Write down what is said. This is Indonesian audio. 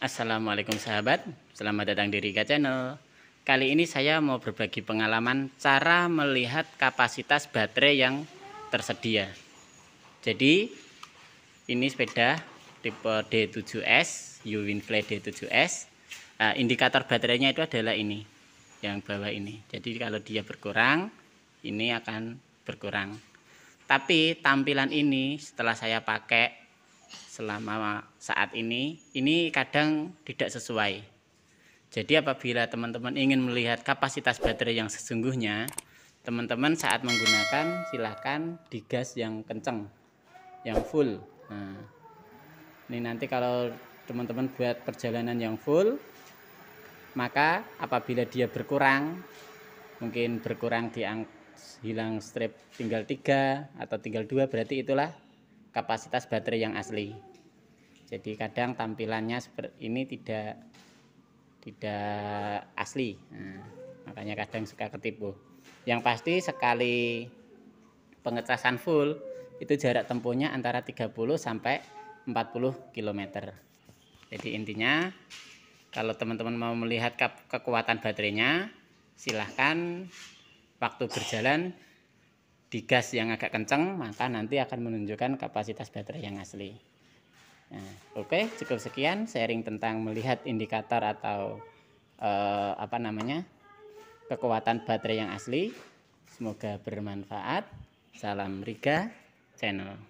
Assalamualaikum sahabat, selamat datang di Rika Channel Kali ini saya mau berbagi pengalaman cara melihat kapasitas baterai yang tersedia Jadi ini sepeda tipe D7S, Uwinfly D7S eh, Indikator baterainya itu adalah ini, yang bawah ini Jadi kalau dia berkurang, ini akan berkurang Tapi tampilan ini setelah saya pakai selama saat ini ini kadang tidak sesuai. Jadi apabila teman-teman ingin melihat kapasitas baterai yang sesungguhnya, teman-teman saat menggunakan silahkan digas yang kenceng, yang full. Nah, ini nanti kalau teman-teman buat perjalanan yang full, maka apabila dia berkurang, mungkin berkurang di hilang strip tinggal tiga atau tinggal dua berarti itulah kapasitas baterai yang asli. Jadi kadang tampilannya seperti ini tidak tidak asli. Nah, makanya kadang suka ketipu. Yang pasti sekali pengecasan full itu jarak tempuhnya antara 30 sampai 40 km. Jadi intinya kalau teman-teman mau melihat kekuatan baterainya silahkan waktu berjalan digas yang agak kencang maka nanti akan menunjukkan kapasitas baterai yang asli nah, oke okay, cukup sekian sharing tentang melihat indikator atau eh, apa namanya kekuatan baterai yang asli semoga bermanfaat salam Riga channel